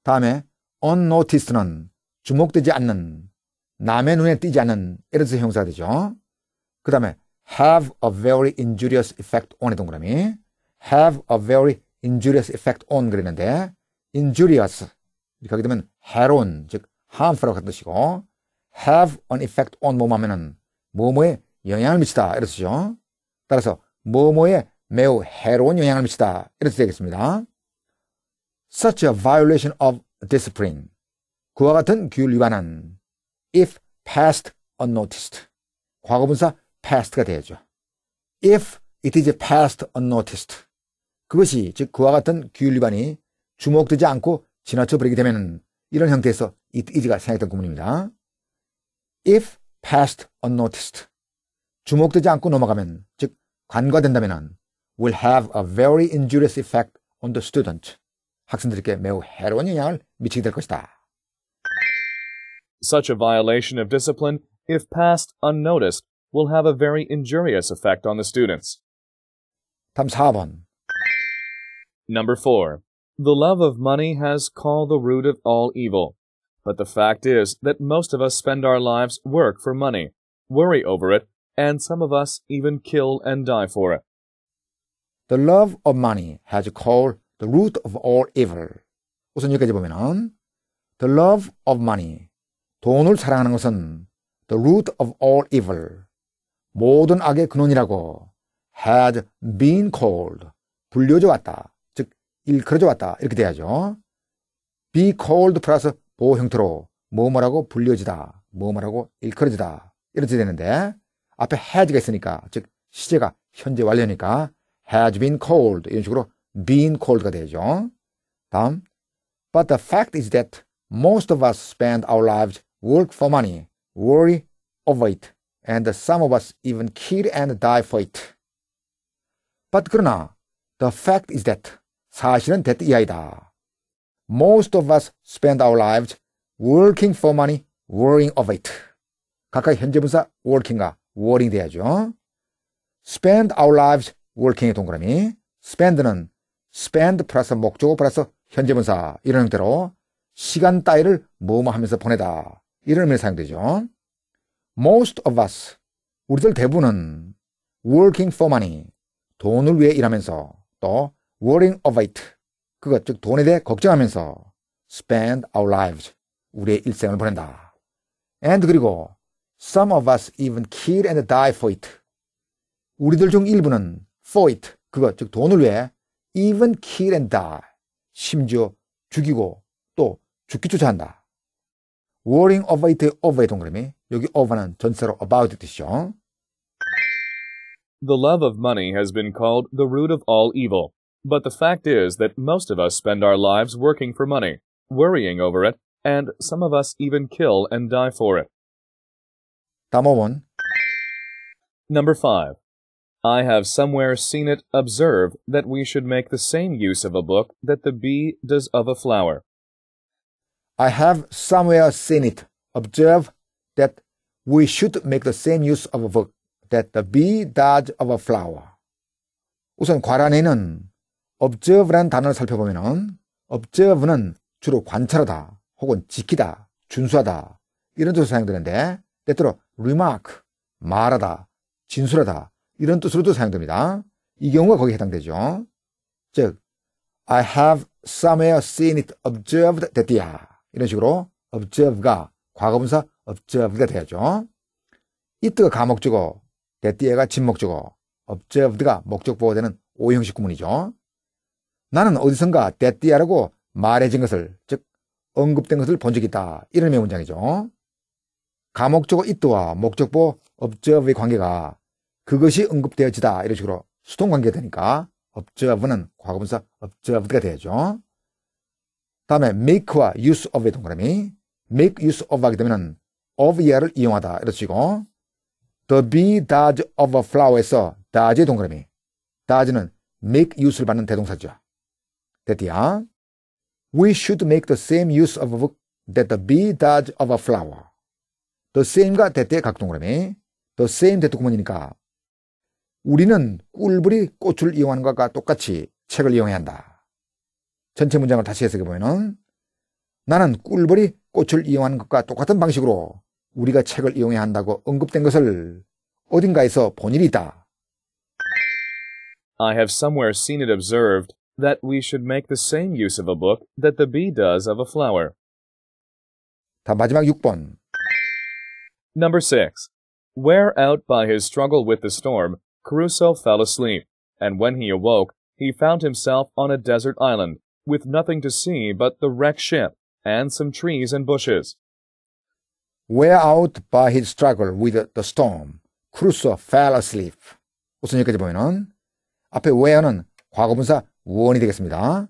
다음에 unnoticed는 주목되지 않는, 남의 눈에 띄지 않는 이래서 형사되죠. 그 다음에 have a very injurious effect on의 동그라미 have a very injurious effect on 그랬는데 injurious 이렇게 하게 되면 해로운 즉 harmful과 같은 뜻이고 have an effect on 뭐뭐 하면은 뭐뭐의 영향을 미치다. 이랬죠. 따라서 뭐뭐에 매우 해로운 영향을 미치다. 이렇게 되겠습니다. Such a violation of discipline. 그와 같은 규율 위반은 if past unnoticed. 과거분사 past가 되죠. if it is past unnoticed. 그것이 즉 그와 같은 규율 위반이 주목되지 않고 지나쳐 버리게 되면 이런 형태에서 it is가 생겼던 구문입니다. if past unnoticed. 주목되지 않고 넘어가면 즉 간과된다면 will have a very injurious effect on the student. 학생들에게 매우 해로운 영향을 미치게 될 것이다. Such a violation of discipline, if passed unnoticed, will have a very injurious effect on the students. 다음 4번. Number 4. The love of money has called the root of all evil. But the fact is that most of us spend our lives work for money, worry over it, and some of us even kill and die for it. The love of money has called the root of all evil. 우선 여기까지 보면은 the love of money 돈을 사랑하는 것은 the root of all evil 모든 악의 근원이라고 had been called 불려져 왔다. 즉 일컬어져 왔다. 이렇게 돼야죠. be called 플러스 보호 형태로 뭐뭐라고 불려지다. 뭐뭐라고 일컬어지다. 이렇게 되는데 앞에 has가 있으니까 즉 시제가 현재 완료니까 has been cold 이런 식으로 been cold가 되죠. 다음 But the fact is that most of us spend our lives work for money, worry over it, and some of us even kill and die for it. But 그러나 the fact is that 사실은 that 이하이다. Most of us spend our lives working for money, worrying over it. 각각 현재 분사 working과 워링 돼야죠. spend our lives w o r k i n g 동그라미. spend는 spend 플러스 목적어 플러스 현재분사 이런 형태로 시간 따위를 뭐뭐 하면서 보내다 이런 의미로 사용되죠. Most of us 우리들 대부분은 working for money 돈을 위해 일하면서 또 worrying of it 그것 즉 돈에 대해 걱정하면서 spend our lives 우리의 일생을 보낸다. and 그리고 Some of us even kill and die for it. 우리들 중 일부는 for it, 그거 즉 돈을 위해 even kill and die, 심지어 죽이고 또 죽기조차 한다. worrying over it over의 동그라미, 여기 over는 전체로 about 뜻이죠. The love of money has been called the root of all evil. But the fact is that most of us spend our lives working for money, worrying over it, and some of us even kill and die for it tamowon. Number 5. I have somewhere seen it observe that we should make the same use of a book that the bee does of a flower. I have somewhere seen it observe that we should make the same use of a book that the bee does of a flower. 우선 과란에는 observe라는 단어를 살펴보면 observe는 주로 관찰하다 혹은 지키다, 준수하다 이런 뜻으로 사용되는데 때때로 remark, 말하다, 진술하다 이런 뜻으로도 사용됩니다. 이 경우가 거기에 해당되죠. 즉, I have somewhere seen it observed t h a t day. 이런 식으로 observe가 과거분사 observed가 돼야죠. 이때가 가목적어, that이가 진목적어, observed가 목적보호 되는 오형식 구문이죠. 나는 어디선가 that이야라고 말해진 것을, 즉 언급된 것을 본 적이 있다. 이런 명문장이죠. 감옥적어 이또와 목적보 업저의 브 관계가 그것이 언급되어지다 이런 식으로 수동 관계가 되니까 업저브는 과거분사 업저브가 되죠. 다음에 make와 use of의 동그라미 make use of 하게 되면 of year를 이용하다 이런 식이고 the bee does of a flower에서 does의 동그라미 does는 make use를 받는 대동사죠. 됐디야. We should make the same use of a book that the bee does of a flower. the same가 대때 각동그라미 the same 대토구문이니까 우리는 꿀벌이 꽃을 이용하는 것과 똑같이 책을 이용해야 한다. 전체 문장을 다시 해석해 보면 나는 꿀벌이 꽃을 이용하는 것과 똑같은 방식으로 우리가 책을 이용해야 한다고 언급된 것을 어딘가에서 본 일이 있다. I have somewhere seen it observed that we should make the same use of a book that the bee does of a flower. 다 마지막 6번. Number 6. wear out by his struggle with the storm, Caruso fell asleep, and when he awoke, he found himself on a desert island, with nothing to see but the wrecked ship and some trees and bushes. Wear out by his struggle with the storm, Caruso fell asleep. 무슨 얘기까지 보면은 앞에 wear는 과거분사 원이 되겠습니다.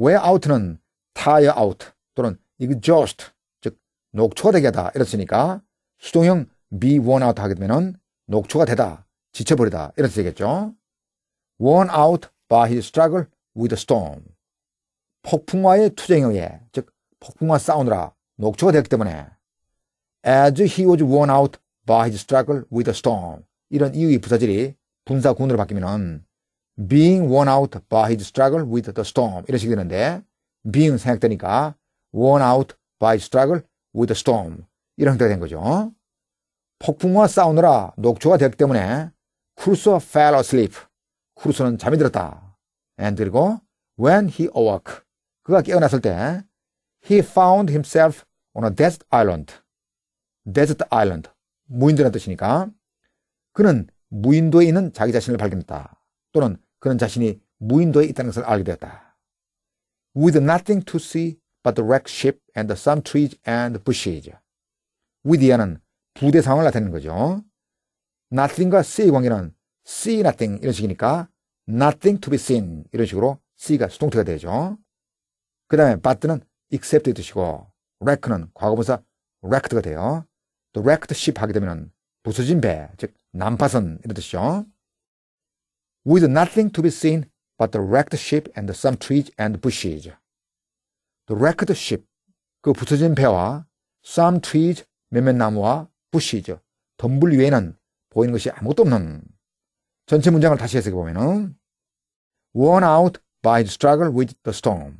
Wear out는 tire out 또는 exhaust 즉 녹초되게 하다 이렇으니까 수동형 be worn out 하게 되면 녹초가 되다, 지쳐버리다 이런 뜻이겠죠. worn out by his struggle with the storm. 폭풍과의 투쟁에 의해, 즉 폭풍과 싸우느라 녹초가 되었기 때문에 as he was worn out by his struggle with the storm 이런 이유의 부사절이 분사구문으로 바뀌면은 being worn out by his struggle with the storm 이런 식이 되는데 being 생략되니까 worn out by struggle with the storm 이런 형태가 된 거죠. 폭풍과 싸우느라 녹초가 됐기 때문에 크루소 fell asleep. 크루소는 잠이 들었다. And 그리고 when he awoke. 그가 깨어났을 때 he found himself on a desert island. desert island. 무인도란 뜻이니까 그는 무인도에 있는 자기 자신을 발견했다. 또는 그는 자신이 무인도에 있다는 것을 알게 되었다. With nothing to see but the wrecked ship and some trees and bushes. with야는 부대 상황을 나타내는 거죠. nothing과 see 관계는 see nothing 이런 식이니까 nothing to be seen 이런 식으로 see가 수동태가 되죠. 그 다음에 but는 except의 뜻이고 rec는 과거분사 wrecked가 돼요. 또 wrecked ship 하게 되면 부서진 배, 즉 난파선 이런 뜻이죠. With nothing to be seen but the wrecked ship and some trees and bushes. The wrecked ship, 그 부서진 배와 some trees 몇몇 나무와 부시죠. 덤불 위에는 보이는 것이 아무것도 없는 전체 문장을 다시 해석해 보면은 worn out by the struggle with the storm.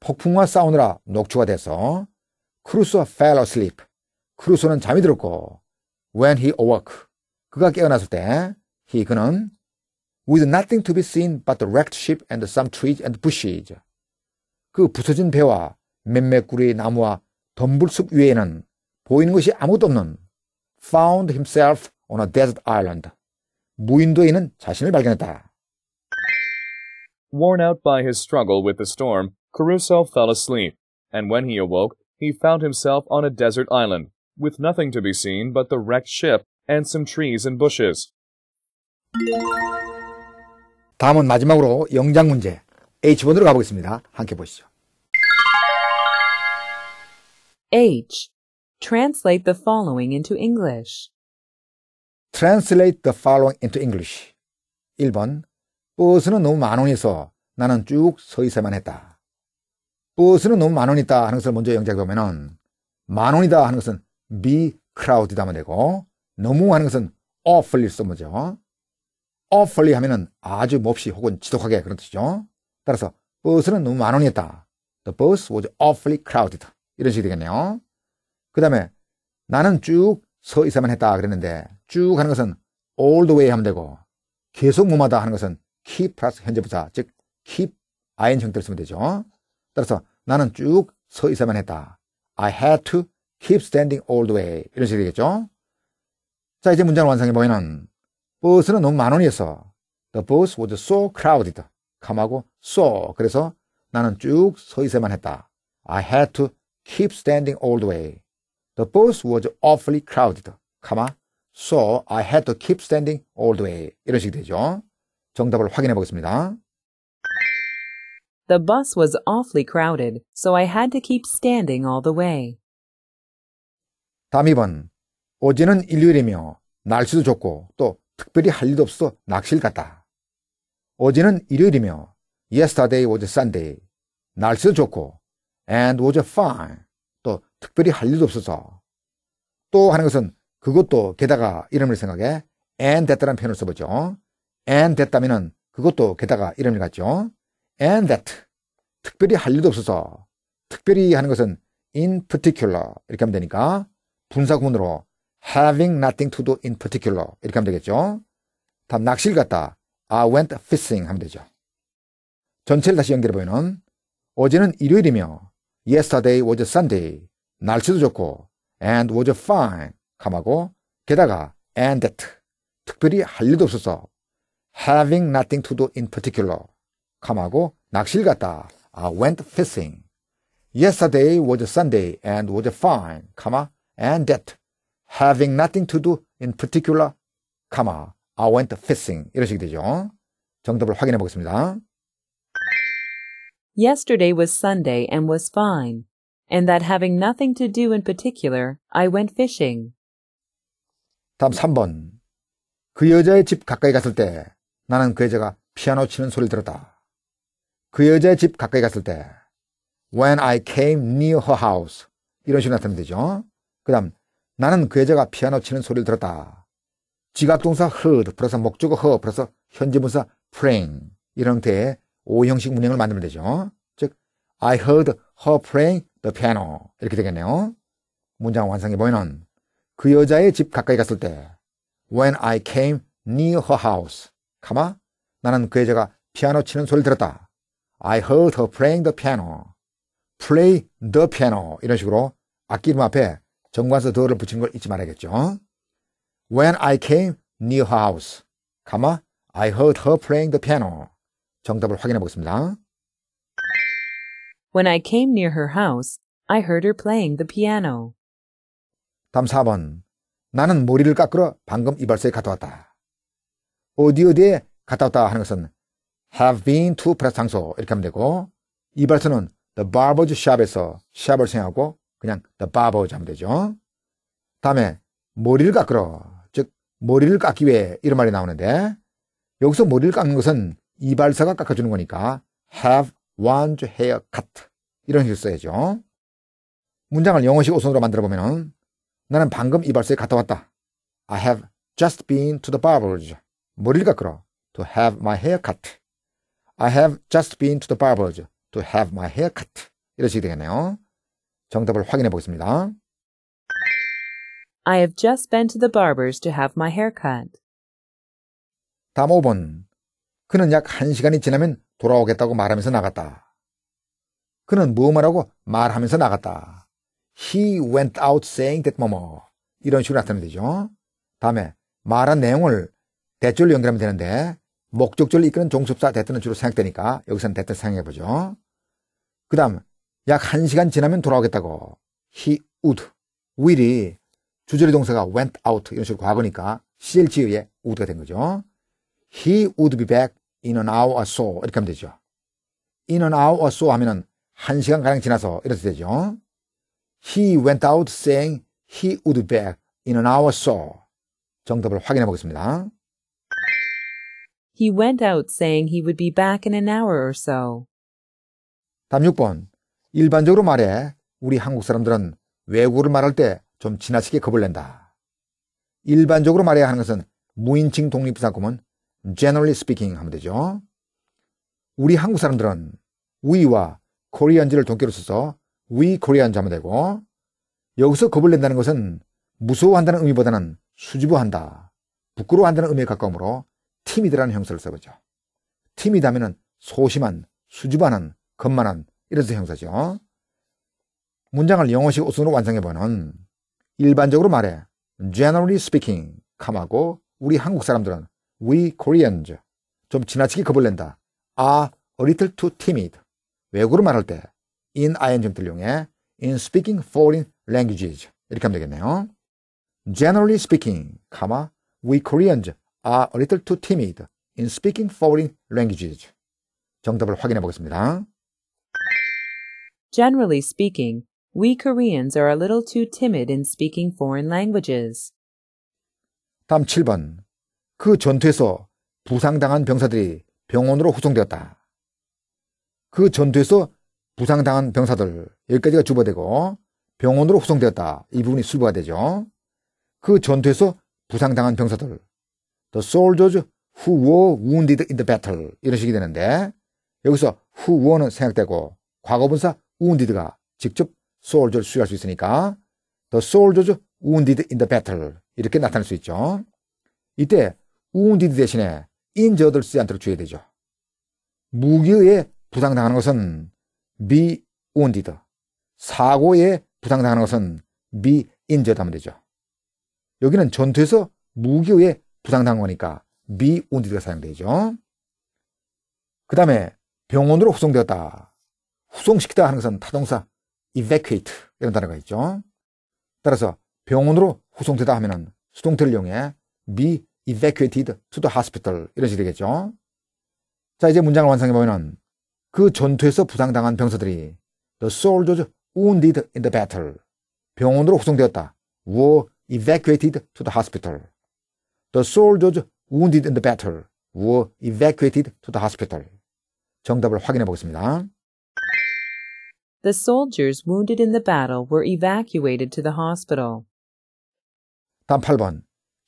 폭풍과 싸우느라 녹초가 돼서 크루소 fell asleep. 크루소는 잠이 들었고 when he awoke. 그가 깨어났을 때 he 그는 with nothing to be seen but the wrecked ship and some trees and bushes. 그 부서진 배와 몇몇 구리 나무와 덤불숲 위에는 보이는 것이 아무것도 없는 found himself on a desert island. 무인도에는 자신을 발견했다. Worn out by his struggle with the storm, Caruso fell asleep, and when he awoke, he found himself on a desert island, with nothing to be seen but the wrecked ship and some trees and bushes. 다음은 마지막으로 영장 문제 H 번으로 가보겠습니다. 함께 보시죠. H. Translate the following into English. Translate the following into English. 1번. 버스는 너무 만원이서 나는 쭉서 있어야만 했다. 버스는 너무 만원이다 하는 것을 먼저 영작해 보면은 만원이다 하는 것은 be crowded 하면 되고 너무 하는 것은 awfully 쓰면 되죠. awfully 하면은 아주 몹시 혹은 지독하게 그런 뜻이죠. 따라서 버스는 너무 만원이었다. The bus was awfully crowded. 이런 식이 되겠네요. 그 다음에 나는 쭉 서 있어만 했다 그랬는데 쭉 하는 것은 all the way 하면 되고 계속 뭐마다 하는 것은 keep plus 현재 부사 즉 keep ing 형태로 쓰면 되죠. 따라서 나는 쭉 서 있어만 했다. I had to keep standing all the way 이런 식이 되겠죠. 자 이제 문장 을 완성해 보면은 버스는 너무 만원이었어. The bus was so crowded. 감하고 so 그래서 나는 쭉 서 있어만 했다. I had to keep standing all the way. The bus was awfully crowded. 가마. So I had to keep standing all the way. 이런 식이 되죠. 정답을 확인해 보겠습니다. The bus was awfully crowded, so I had to keep standing all the way. 다음 2번. 어제는 일요일이며 날씨도 좋고 또 특별히 할 일도 없어 낚시를 갔다. 어제는 일요일이며 yesterday was Sunday. 날씨도 좋고 and was fine. 특별히 할 일도 없어서 또 하는 것은 그것도 게다가 이름을 생각해 and 됐다라는 표현을 써보죠. and 됐다면은 그것도 게다가 이름을 갖죠. and that 특별히 할 일도 없어서 특별히 하는 것은 in particular 이렇게 하면 되니까 분사구문으로 having nothing to do in particular 이렇게 하면 되겠죠. 다음 낚시를 갔다 I 아, went fishing 하면 되죠. 전체를 다시 연결해 보면은 어제는 일요일이며 yesterday was Sunday 날씨도 좋고 and was fine 감하고 게다가 and that 특별히 할 일도 없어서 having nothing to do in particular 감하고 낚시를 갔다 I went fishing yesterday was Sunday and was fine 감아 and that having nothing to do in particular 감아 I went fishing 이런 식이 되죠 정답을 확인해 보겠습니다 Yesterday was Sunday and was fine and that having nothing to do in particular, I went fishing. 다음 3번. 그 여자의 집 가까이 갔을 때 나는 그 여자가 피아노 치는 소리를 들었다. 그 여자의 집 가까이 갔을 때 When I came near her house 이런 식으로 나타내면 되죠. 그 다음 나는 그 여자가 피아노 치는 소리를 들었다. 지각동사 heard 플러스 목적어 her 플러스 현지분사 playing 이런 형태의 오형식 문행을 만들면 되죠. 즉 I heard her playing the piano 이렇게 되겠네요. 문장 완성해 보이는 그 여자의 집 가까이 갔을 때 when I came near her house 가마 나는 그 여자가 피아노 치는 소리를 들었다. I heard her playing the piano. play the piano 이런 식으로 악기 이름 앞에 정관사 더를 붙인 걸 잊지 말아야겠죠. When I came near her house 가마 I heard her playing the piano 정답을 확인해 보겠습니다. When I came near her house, I heard her playing the piano. 다음 4번. 나는 머리를 깎으러 방금 이발소에 갔다 왔다. 어디 어디에 갔다 왔다 하는 것은 have been to 플러스 장소 이렇게 하면 되고 이발소는 the barber's shop에서 shop을 생각하고 그냥 the barber's 하면 되죠. 다음에 머리를 깎으러 즉 머리를 깎기 위해 이런 말이 나오는데 여기서 머리를 깎는 것은 이발사가 깎아주는 거니까 have want haircut 이런 식으로 써야죠. 문장을 영어식 오선으로 만들어 보면 나는 방금 이발소에 갔다 왔다. I have just been to the barber's. 머리를 깎으러 to have my hair cut. I have just been to the barber's to have my hair cut. 이런 식이 되겠네요. 정답을 확인해 보겠습니다. I have just been to the barber's to have my hair cut. 다음 5번. 그는 약 1시간이 지나면 돌아오겠다고 말하면서 나갔다. 그는 뭐뭐라고 말하면서 나갔다. He went out saying that 뭐뭐. 이런 식으로 나타내면 되죠. 다음에 말한 내용을 대절로 연결하면 되는데 목적절로 이끄는 종속사 대뜻는 주로 생각되니까 여기서는 대뜻 생각해보죠. 그 다음 약 한시간 지나면 돌아오겠다고 he would, will이 주절의 동사가 went out 이런 식으로 과거니까 CLG의 would가 된 거죠. He would be back in an hour or so 이렇게 하면 되죠. in an hour or so 하면은 한 시간 가량 지나서 이렇게 되죠. He went out saying he would be back in an hour or so. 정답을 확인해 보겠습니다. He went out saying he would be back in an hour or so. 다음 6번. 일반적으로 말해 우리 한국 사람들은 외국어를 말할 때 좀 지나치게 겁을 낸다. 일반적으로 말해야 하는 것은 무인칭 독립부사구문 generally speaking 하면 되죠. 우리 한국 사람들은 we와 korean지를 동격으로 써서 we korean지 하면 되고 여기서 겁을 낸다는 것은 무서워한다는 의미보다는 수줍어한다, 부끄러워한다는 의미에 가까우므로 팀이드라는 형사를 써보죠. 팀이다면은 소심한, 수줍어하는, 겁만한 이래서 형사죠. 문장을 영어식 오순으로 완성해보는 일반적으로 말해 generally speaking 감하고 우리 한국 사람들은 we Koreans 좀 지나치게 겁을 낸다. are a little too timid. 외국어로 말할 때 in i n g 들 이용해 in speaking foreign languages 이렇게 하면 되겠네요. Generally speaking, comma, we Koreans are a little too timid in speaking foreign languages. 정답을 확인해 보겠습니다. Generally speaking, we Koreans are a little too timid in speaking foreign languages. 다음 7번. 그 전투에서 부상당한 병사들이 병원으로 후송되었다. 그 전투에서 부상당한 병사들 여기까지가 주어되고 병원으로 후송되었다. 이 부분이 수부가 되죠. 그 전투에서 부상당한 병사들 The soldiers who were wounded in the battle 이런 식이 되는데 여기서 who were는 생각되고 과거분사 wounded가 직접 soldiers 수용할 수 있으니까 The soldiers wounded in the battle 이렇게 나타낼 수 있죠. 이때 운디드 대신에 인저들 쓰지 않도록 줘야 되죠 무기에 부상당하는 것은 미운디드, 사고에 부상당하는 것은 미인저드 하면 되죠. 여기는 전투에서 무기에 부상당한 거니까 미운디드가 사용되죠. 그 다음에 병원으로 후송되었다. 후송시키다 하는 것은 타동사 evacuate 이런 단어가 있죠. 따라서 병원으로 후송되다 하면은 수동태를 이용해 미 evacuated to the hospital 이런 식이 되겠죠. 자 이제 문장을 완성해 보면 그 전투에서 부상당한 병사들이 the soldiers wounded in the battle 병원으로 후송되었다. were evacuated to the hospital. The soldiers wounded in the battle were evacuated to the hospital. 정답을 확인해 보겠습니다. The soldiers wounded in the battle were evacuated to the hospital. 다음 8번.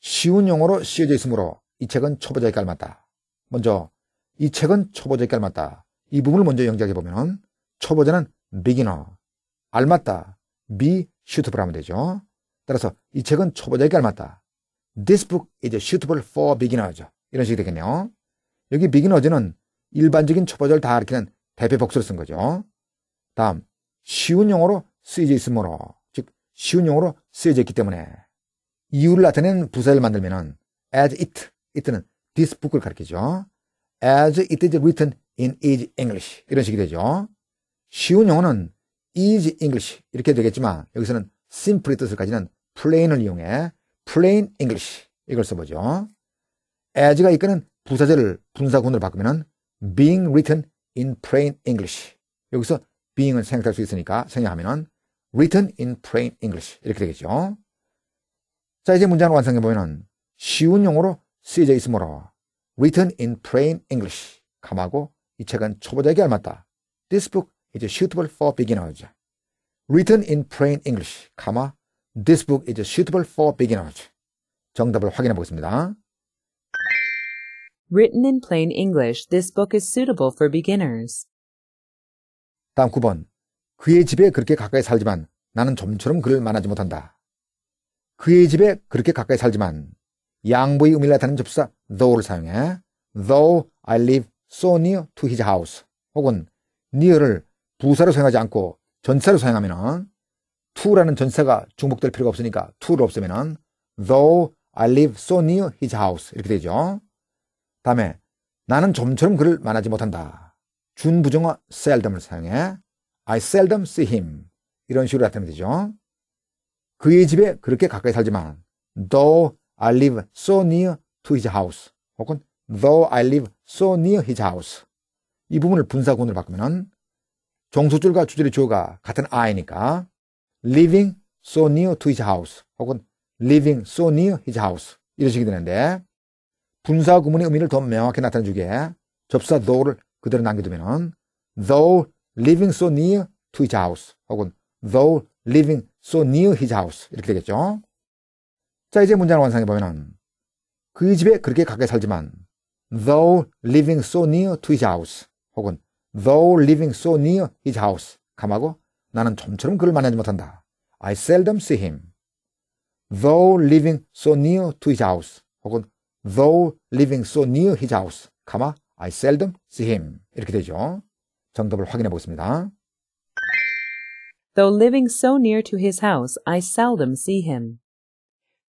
쉬운 용어로 씌어져 있으므로 이 책은 초보자에 게알맞다 먼저 이 책은 초보자에 게알맞다이 부분을 먼저 영작해 보면 초보자는 beginner, 알맞다, be suitable 하면 되죠. 따라서 이 책은 초보자에 게알맞다 This book is suitable for beginner죠. 이런 식이 되겠네요. 여기 beginner즈는 일반적인 초보자를 다 가리키는 대표 복수를 쓴 거죠. 다음 쉬운 용어로 쓰여져 있으므로 즉 쉬운 용어로 쓰여져 있기 때문에 이유를 나타내는 부사를 만들면은 as it, it는 this book을 가리키죠. as it is written in is English 이런 식이 되죠. 쉬운 용어는 is English 이렇게 되겠지만 여기서는 simply 뜻을 가지는 plain을 이용해 plain English 이걸 써보죠. as가 이끄는 부사절를분사군으로 바꾸면은 being written in plain English 여기서 being을 생각할수 있으니까 생각하면은 written in plain English 이렇게 되겠죠. 자, 이제 문장을 완성해 보면 쉬운 용어로 쓰여져 있으므로 written in plain English. 감하고 이 책은 초보자에게 알맞다. This book is suitable for beginners. written in plain English. 감아 This book is suitable for beginners. 정답을 확인해 보겠습니다. Written in plain English, this book is suitable for beginners. 다음 9번. 그의 집에 그렇게 가까이 살지만 나는 좀처럼 그를 만나지 못한다. 그의 집에 그렇게 가까이 살지만 양보의 의미를 나타내는 접사 though를 사용해 though I live so near to his house 혹은 near를 부사로 사용하지 않고 전사로 사용하면은 to라는 전사가 중복될 필요가 없으니까 to를 없애면은 though I live so near his house 이렇게 되죠. 다음에 나는 좀처럼 그를 만나지 못한다. 준부정어 seldom을 사용해 I seldom see him 이런 식으로 나타내면 되죠. 그의 집에 그렇게 가까이 살지만 though I live so near to his house 혹은 though I live so near his house 이 부분을 분사구문을 바꾸면 종소줄과 주절의 주어가 같은 I니까 living so near to his house 혹은 living so near his house 이러시게 되는데 분사구문의 의미를 더 명확히 나타내주기 에 접사 though를 그대로 남겨두면 though living so near to his house 혹은 though living so near his house. 이렇게 되겠죠. 자, 이제 문장을 완성해보면 그의 집에 그렇게 가까이 살지만 though living so near to his house 혹은 though living so near his house 감하고 나는 좀처럼 그를 만나지 못한다. I seldom see him. though living so near to his house 혹은 though living so near his house 가마 I seldom see him 이렇게 되죠. 정답을 확인해 보겠습니다. Though living so near to his house, I seldom see him.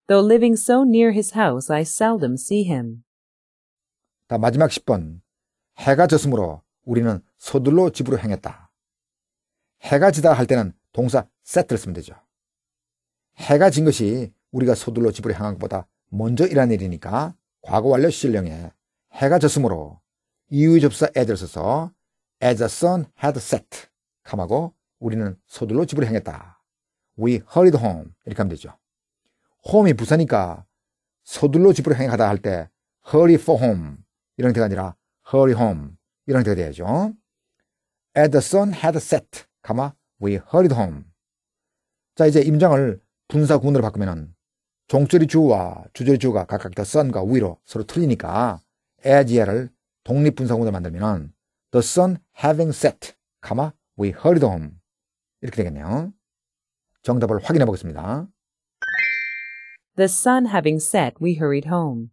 Though living so near his house, I seldom see him. 다 마지막 10번. 해가 졌으므로 우리는 서둘러 집으로 행했다. 해가 지다 할 때는 동사 settle 쓰면 되죠. 해가 진 것이 우리가 서둘러 집으로 향한 것보다 먼저 일한 일이니까 과거 완료 실령에 해가 졌으므로 이유 접사 as를 써서 as the sun had set 감하고 우리는 서둘러 집으로 향했다. We hurried home. 이렇게 하면 되죠. home이 부사니까 서둘러 집으로 향가다할 때 hurry for home 이런 데가 아니라 hurry home 이런 데가 돼야죠. As the sun had set, 가마 we hurried home. 자 이제 임장을 분사구문으로 바꾸면은 종절이 주와 주절이 주가 각각 the sun과 위로 서로 틀리니까 as 얘를 독립 분사구문으로 만들면은 the sun having set, 가마 we hurried home. 이렇게 되겠네요. 정답을 확인해 보겠습니다. The sun having set, we hurried home.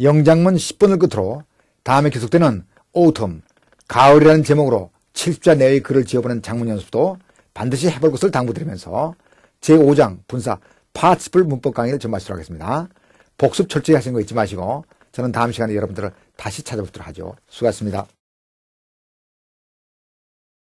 영장문 10분을 끝으로 다음에 계속되는 autumn, 가을이라는 제목으로 70자 내의 글을 지어보는 장문 연습도 반드시 해볼 것을 당부드리면서 제5장 분사 파츠풀 문법 강의를 전마시도록 하겠습니다. 복습 철저히 하시는 거 잊지 마시고 저는 다음 시간에 여러분들을 다시 찾아뵙도록 하죠. 수고하셨습니다.